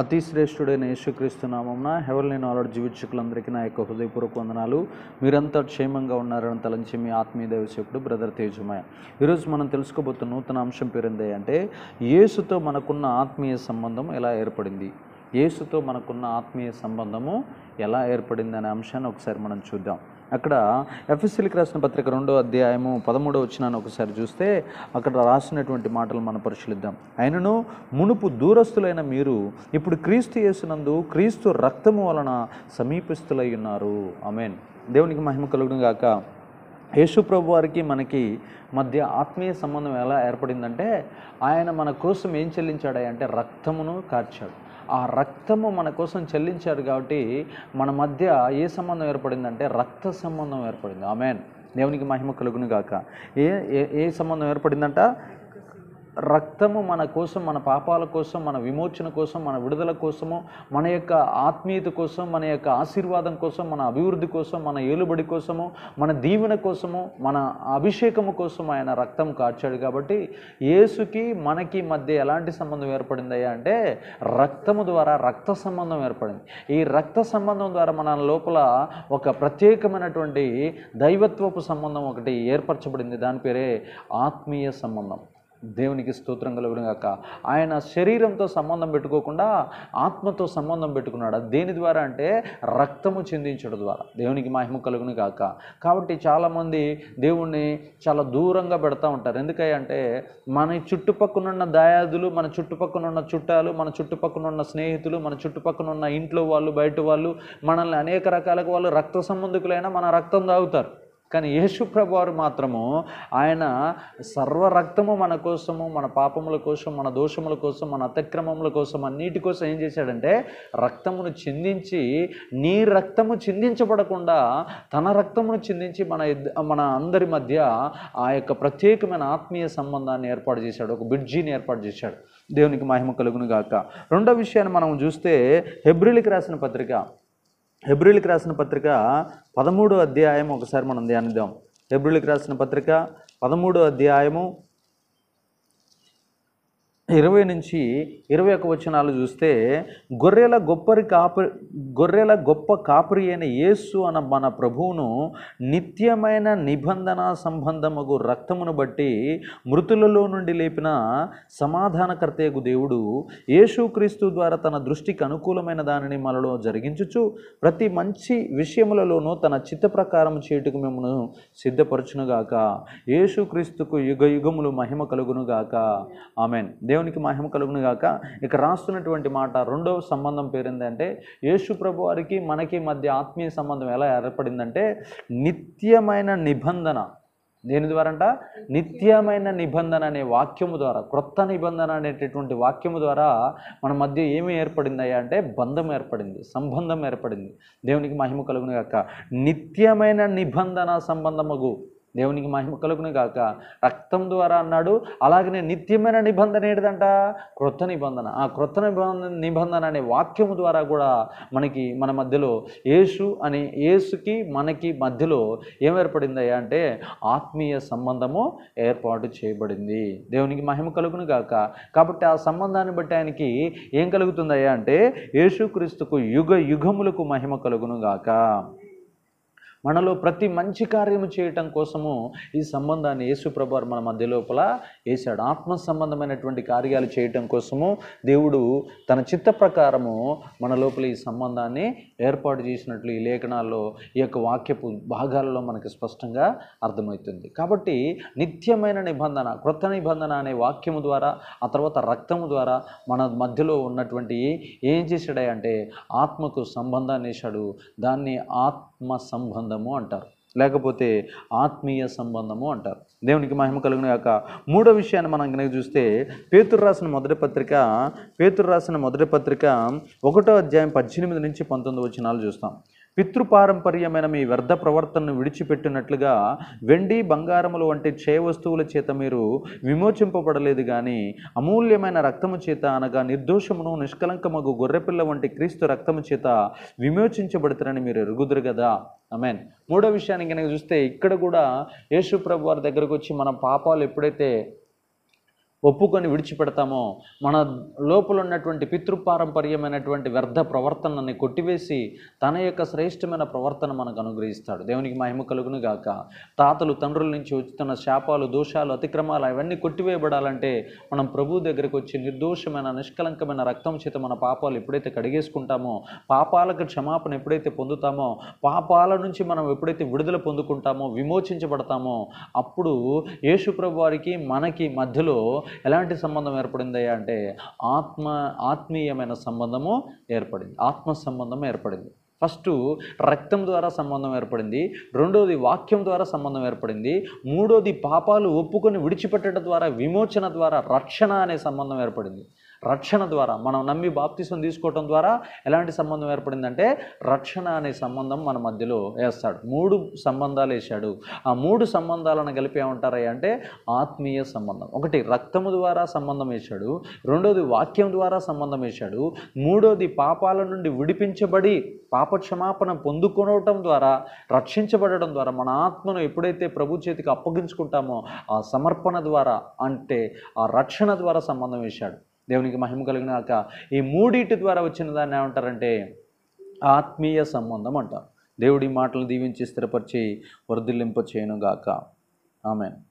అతిశ్రేష్ఠుడైన యేసుక్రీస్తు నామంన హెవెల్ని నాలెడ్జ్ జీవితకులందరికీ నా యొక్క హృదయపూర్వక వందనాలు మీరంతా క్షేమంగా ఉన్నారని తలంచి మీ ఆత్మీయ దైవసేకుడు బ్రదర్ తేజమయ ఈరోజు మనం తెలుసుకోబోతున్న నూతన అంశం పేరుంది అంటే యేసుతో మనకున్న ఆత్మీయ సంబంధం ఎలా ఏర్పడింది యేసుతో మనకున్న ఆత్మీయ సంబంధము ఎలా ఏర్పడింది అనే అంశాన్ని ఒకసారి మనం చూద్దాం అక్కడ ఎఫ్ఎస్సీలకు రాసిన పత్రిక రెండో అధ్యాయము పదమూడో వచ్చినాను ఒకసారి చూస్తే అక్కడ రాసినటువంటి మాటలు మనం పరిశీలిద్దాం అయినను మునుపు దూరస్తులైన మీరు ఇప్పుడు క్రీస్తు చేసినందు క్రీస్తు రక్తము వలన సమీపిస్తులై ఉన్నారు అమెన్ దేవునికి మహిమ కలుగును గాక యేసుప్రభు వారికి మనకి మధ్య ఆత్మీయ సంబంధం ఎలా ఏర్పడిందంటే ఆయన మన కోసం ఏం చెల్లించాడా అంటే రక్తమును కార్చాడు ఆ రక్తము మన కోసం చెల్లించారు కాబట్టి మన మధ్య ఏ సంబంధం ఏర్పడిందంటే రక్త సంబంధం ఏర్పడింది ఆమెన్ దేవునికి మహిమ కలుగును గాక ఏ ఏ సంబంధం ఏర్పడిందంట రక్తము మన కోసం మన పాపాల కోసం మన విమోచన కోసం మన విడుదల కోసము మన యొక్క ఆత్మీయత కోసం మన యొక్క ఆశీర్వాదం కోసం మన అభివృద్ధి కోసం మన ఏలుబడి కోసము మన దీవెన కోసము మన అభిషేకము కోసం ఆయన రక్తం కార్చాడు కాబట్టి యేసుకి మనకి మధ్య ఎలాంటి సంబంధం ఏర్పడిందయ్యా అంటే రక్తము ద్వారా రక్త సంబంధం ఏర్పడింది ఈ రక్త సంబంధం ద్వారా మన లోపల ఒక ప్రత్యేకమైనటువంటి దైవత్వపు సంబంధం ఒకటి ఏర్పరచబడింది దాని పేరే ఆత్మీయ సంబంధం దేవునికి స్తోత్రం కాక ఆయన శరీరంతో సంబంధం పెట్టుకోకుండా ఆత్మతో సంబంధం పెట్టుకున్నాడు దేని ద్వారా అంటే రక్తము చెందించడం ద్వారా దేవునికి మహిమ కలుగును కాక కాబట్టి చాలామంది దేవుణ్ణి చాలా దూరంగా పెడతా ఉంటారు ఎందుకంటే మన చుట్టుపక్కన ఉన్న దాయాదులు మన చుట్టుపక్కన ఉన్న చుట్టాలు మన చుట్టుపక్కన ఉన్న స్నేహితులు మన చుట్టుపక్కన ఉన్న ఇంట్లో వాళ్ళు బయట వాళ్ళు మనల్ని అనేక రకాలుగా వాళ్ళు రక్త సంబంధికులైనా మన రక్తం తాగుతారు కానీ ప్రభు వారు మాత్రము ఆయన సర్వరక్తము మన కోసము మన పాపముల కోసం మన దోషముల కోసం మన అతిక్రమముల కోసం అన్నిటి కోసం ఏం చేశాడంటే రక్తమును చిందించి నీ రక్తము చిందించబడకుండా తన రక్తమును చిందించి మన మన అందరి మధ్య ఆ యొక్క ప్రత్యేకమైన ఆత్మీయ సంబంధాన్ని ఏర్పాటు చేశాడు ఒక బిడ్జీని ఏర్పాటు చేశాడు దేవునికి మహిమ కలుగును గాక రెండో విషయాన్ని మనం చూస్తే హెబ్రిలికి రాసిన పత్రిక హెబ్రిల్కి రాసిన పత్రిక పదమూడో అధ్యాయం ఒకసారి మనం ధ్యానిద్దాం హెబ్రిల్కి రాసిన పత్రిక పదమూడో అధ్యాయము ఇరవై నుంచి ఇరవై ఒక వచనాలు చూస్తే గొర్రెల గొప్పరి కాపరి గొర్రెల గొప్ప కాపరి అయిన యేసు అన్న మన ప్రభువును నిత్యమైన నిబంధన సంబంధముగు రక్తమును బట్టి మృతులలో నుండి లేపిన సమాధానకర్తయగు దేవుడు యేసుక్రీస్తు ద్వారా తన దృష్టికి అనుకూలమైన దానిని మనలో జరిగించుచు ప్రతి మంచి విషయములలోనూ తన చిత్త ప్రకారం చేయుటకు మిమ్మల్ని సిద్ధపరచునుగాక క్రీస్తుకు యుగ యుగములు మహిమ కలుగునుగాక ఆమెన్ దేవునికి మహిమ కలుగును గాక ఇక రాస్తున్నటువంటి మాట రెండవ సంబంధం పేరేందంటే యేసు ప్రభు వారికి మనకి మధ్య ఆత్మీయ సంబంధం ఎలా ఏర్పడిందంటే నిత్యమైన నిబంధన దేని ద్వారంట నిత్యమైన నిబంధన అనే వాక్యము ద్వారా క్రొత్త నిబంధన అనేటటువంటి వాక్యము ద్వారా మన మధ్య ఏమి ఏర్పడిందయ్యా అంటే బంధం ఏర్పడింది సంబంధం ఏర్పడింది దేవునికి మహిమ కలుగును గాక నిత్యమైన నిబంధన సంబంధముగు దేవునికి మహిమ కలుగును కాక రక్తం ద్వారా అన్నాడు అలాగనే నిత్యమైన నిబంధన ఏంటిదంట క్రొత్త నిబంధన ఆ క్రొత్త నిబంధన నిబంధన అనే వాక్యము ద్వారా కూడా మనకి మన మధ్యలో యేసు అనే యేసుకి మనకి మధ్యలో ఏం ఏర్పడిందయ్యా అంటే ఆత్మీయ సంబంధము ఏర్పాటు చేయబడింది దేవునికి మహిమ కలుగును కాక కాబట్టి ఆ సంబంధాన్ని బట్టి ఆయనకి ఏం కలుగుతుందయ్యా అంటే యేసుక్రీస్తుకు యుగ యుగములకు మహిమ కలుగును గాక మనలో ప్రతి మంచి కార్యము చేయటం కోసము ఈ సంబంధాన్ని యేసుప్రభు మన మధ్య లోపల వేశాడు ఆత్మ సంబంధమైనటువంటి కార్యాలు చేయటం కోసము దేవుడు తన చిత్త ప్రకారము మన లోపల ఈ సంబంధాన్ని ఏర్పాటు చేసినట్లు ఈ లేఖనాల్లో ఈ యొక్క వాక్యపు భాగాలలో మనకు స్పష్టంగా అర్థమవుతుంది కాబట్టి నిత్యమైన నిబంధన క్రొత్త నిబంధన అనే వాక్యము ద్వారా ఆ తర్వాత రక్తము ద్వారా మన మధ్యలో ఉన్నటువంటి ఏం చేశాడే అంటే ఆత్మకు సంబంధాన్ని వేశాడు దాన్ని ఆత్మ ఆత్మ సంబంధము అంటారు లేకపోతే ఆత్మీయ సంబంధము అంటారు దేవునికి మహిమ కలిగిన యొక్క మూడో విషయాన్ని మనం కనుక చూస్తే పేతురు రాసిన మొదటి పత్రిక పేతురు రాసిన మొదటి పత్రిక ఒకటో అధ్యాయం పద్దెనిమిది నుంచి పంతొమ్మిది వచ్చినాలు చూస్తాం పితృపారంపర్యమైన మీ వ్యర్థ ప్రవర్తనను విడిచిపెట్టినట్లుగా వెండి బంగారములు వంటి చే వస్తువుల చేత మీరు విమోచింపబడలేదు కానీ అమూల్యమైన రక్తము చేత అనగా నిర్దోషమును నిష్కలంకమగు గొర్రెపిల్ల వంటి క్రీస్తు రక్తము చేత విమోచించబడతారని మీరు ఎరుగుదురు కదా అమెన్ మూడో విషయాన్ని కనుక చూస్తే ఇక్కడ కూడా యేసు ప్రభు వారి దగ్గరకు వచ్చి మన పాపాలు ఎప్పుడైతే ఒప్పుకొని విడిచిపెడతామో మన లోపల ఉన్నటువంటి పితృపారంపర్యమైనటువంటి వ్యర్థ ప్రవర్తనని కొట్టివేసి తన యొక్క శ్రేష్టమైన ప్రవర్తన మనకు అనుగ్రహిస్తాడు దేవునికి మహిమ కలుగును గాక తాతలు తండ్రుల నుంచి వచ్చిన శాపాలు దోషాలు అతిక్రమాలు అవన్నీ కొట్టివేయబడాలంటే మనం ప్రభు దగ్గరికి వచ్చి నిర్దోషమైన నిష్కలంకమైన రక్తం చేత మన పాపాలు ఎప్పుడైతే కడిగేసుకుంటామో పాపాలకు క్షమాపణ ఎప్పుడైతే పొందుతామో పాపాల నుంచి మనం ఎప్పుడైతే విడుదల పొందుకుంటామో విమోచించబడతామో అప్పుడు యేసుప్రభు వారికి మనకి మధ్యలో ఎలాంటి సంబంధం ఏర్పడిందయ్యా అంటే ఆత్మ ఆత్మీయమైన సంబంధము ఏర్పడింది ఆత్మ సంబంధం ఏర్పడింది ఫస్ట్ రక్తం ద్వారా సంబంధం ఏర్పడింది రెండోది వాక్యం ద్వారా సంబంధం ఏర్పడింది మూడోది పాపాలు ఒప్పుకొని విడిచిపెట్టడం ద్వారా విమోచన ద్వారా రక్షణ అనే సంబంధం ఏర్పడింది రక్షణ ద్వారా మనం నమ్మి బాప్తిసం తీసుకోవటం ద్వారా ఎలాంటి సంబంధం ఏర్పడిందంటే రక్షణ అనే సంబంధం మన మధ్యలో వేస్తాడు మూడు సంబంధాలు వేశాడు ఆ మూడు సంబంధాలను కలిపి ఏమంటారయ్య అంటే ఆత్మీయ సంబంధం ఒకటి రక్తము ద్వారా సంబంధం వేశాడు రెండోది వాక్యం ద్వారా సంబంధం వేశాడు మూడోది పాపాల నుండి విడిపించబడి పాపక్షమాపణ పొందుకోవటం ద్వారా రక్షించబడడం ద్వారా మన ఆత్మను ఎప్పుడైతే ప్రభు చేతికి అప్పగించుకుంటామో ఆ సమర్పణ ద్వారా అంటే ఆ రక్షణ ద్వారా సంబంధం వేశాడు దేవునికి మహిమ కలిగినాక ఈ మూడింటి ద్వారా వచ్చిన దాన్ని ఏమంటారంటే ఆత్మీయ సంబంధం అంటారు దేవుడి మాటలు దీవించి స్థిరపరిచి వర్ధిల్లింప చేయను గాక ఆమెను